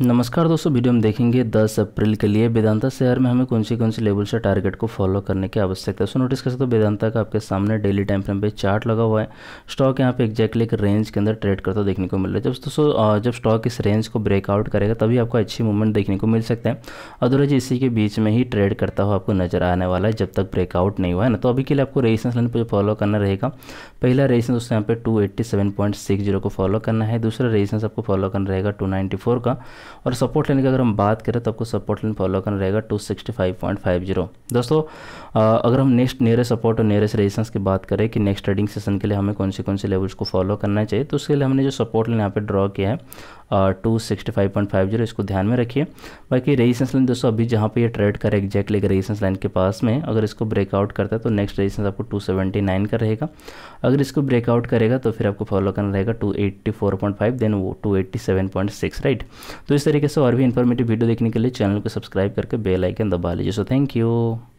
नमस्कार दोस्तों वीडियो हम देखेंगे 10 अप्रैल के लिए वेदांता शेयर में हमें कौन सी कौन सी लेवल से टारगेट को फॉलो करने की आवश्यकता है सो नोटिस कर सकते हो वेदांता का आपके सामने डेली टाइम फ्रेम पे चार्ट लगा हुआ है स्टॉक यहाँ पे एक्जैक्टली एक रेंज के अंदर ट्रेड करता देखने को मिल रहा है जब दोस्तों जब स्टॉक इस रेंज को ब्रेकआउट करेगा तभी आपको अच्छी मूवमेंट देखने को मिल सकते हैं अदरवाइज इसी के बीच में ही ट्रेड करता हुआ आपको नजर आने वाला है जब तक ब्रेकआउट नहीं हुआ है ना तो अभी के लिए आपको रेजिस्टेंस लाइन पर फॉलो करना रहेगा पहला रेजिस्टेंस दोस्तों यहाँ पे टू को फॉलो करना है दूसरा रेजिस्टेंस आपको फॉलो करना रहेगा टू का और सपोर्ट लाइन की अगर हम बात करें तो आपको सपोर्ट लाइन फॉलो करना रहेगा two five point five zero दोस्तों अगर हम नेक्स्ट नियरेस्ट सपोर्ट और नियरेस्ट रेजिस्टेंस की बात करें कि नेक्स्ट ट्रेडिंग सेशन के लिए हमें कौन से कौन से लेवल्स को फॉलो करना चाहिए तो उसके लिए हमने जो सपोर्ट लाइन यहाँ पर ड्रॉ किया है two sixty five point five zero इसको ध्यान में रखिए बाकी रेजिस्टेंस लाइन दोस्तों अभी जहाँ पे ये ट्रेड करे एक्जैक्टली रेजिस्टेंस लाइन के पास में अगर इसको ब्रेकआउट करता है तो नेक्स्ट रेजिस्टेंस आपको टू सेवेंटी नाइन का रहेगा अगर इसको ब्रेकआउट करेगा तो फिर आपको फॉलो करना रहेगा two eighty four point five then वो two eighty seven point six right तो इस तरीके से और भी इन्फॉर्मेटिव वीडियो देखने के लिए चैनल को सब्सक्राइब करके बेल आइकन दबा लीजिए सो थैंक यू